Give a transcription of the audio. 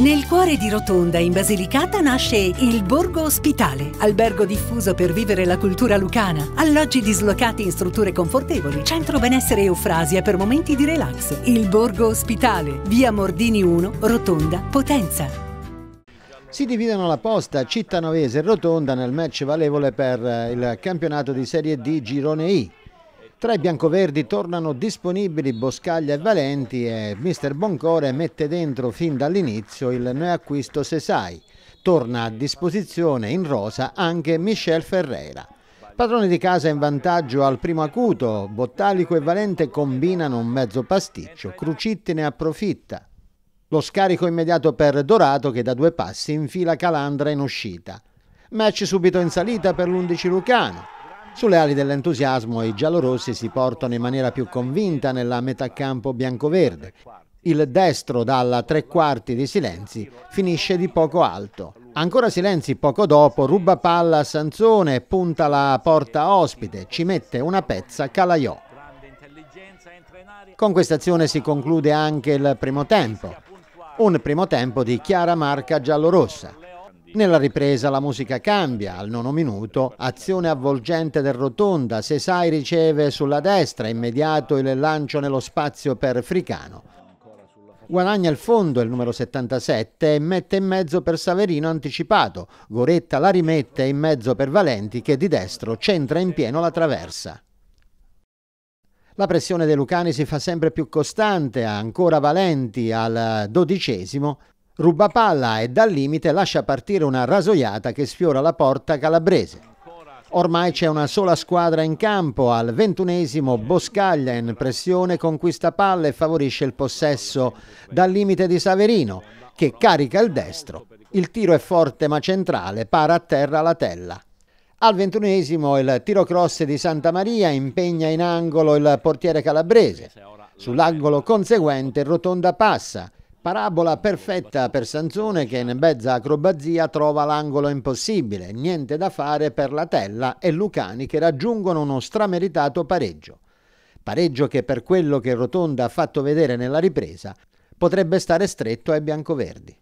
Nel cuore di Rotonda, in Basilicata, nasce il Borgo Ospitale, albergo diffuso per vivere la cultura lucana, alloggi dislocati in strutture confortevoli, centro benessere eufrasia per momenti di relax. Il Borgo Ospitale, via Mordini 1, Rotonda, Potenza. Si dividono la posta Cittanovese e Rotonda nel match valevole per il campionato di Serie D Girone I. Tra i biancoverdi tornano disponibili Boscaglia e Valenti e mister Boncore mette dentro fin dall'inizio il acquisto Sesai. Torna a disposizione in rosa anche Michel Ferreira. Padrone di casa in vantaggio al primo acuto, Bottalico e Valente combinano un mezzo pasticcio, Crucitti ne approfitta. Lo scarico immediato per Dorato che da due passi infila Calandra in uscita. Match subito in salita per l'11 Lucano. Sulle ali dell'entusiasmo i giallorossi si portano in maniera più convinta nella metà campo bianco-verde. Il destro dalla tre quarti di Silenzi finisce di poco alto. Ancora Silenzi poco dopo ruba palla a Sanzone, punta la porta ospite, ci mette una pezza Calaiò. Con questa azione si conclude anche il primo tempo. Un primo tempo di chiara marca giallorossa. Nella ripresa la musica cambia, al nono minuto, azione avvolgente del Rotonda, Sesai riceve sulla destra, immediato il lancio nello spazio per Fricano. Guadagna il fondo il numero 77 e mette in mezzo per Saverino anticipato. Goretta la rimette in mezzo per Valenti che di destro centra in pieno la traversa. La pressione dei Lucani si fa sempre più costante, ancora Valenti al dodicesimo Ruba palla e dal limite lascia partire una rasoiata che sfiora la porta calabrese. Ormai c'è una sola squadra in campo, al ventunesimo Boscaglia in pressione conquista palla e favorisce il possesso dal limite di Saverino che carica il destro. Il tiro è forte ma centrale, para a terra la tella. Al ventunesimo il tiro cross di Santa Maria impegna in angolo il portiere calabrese. Sull'angolo conseguente rotonda passa Parabola perfetta per Sanzone che in mezza acrobazia trova l'angolo impossibile, niente da fare per Latella e Lucani che raggiungono uno strameritato pareggio. Pareggio che per quello che Rotonda ha fatto vedere nella ripresa potrebbe stare stretto ai biancoverdi.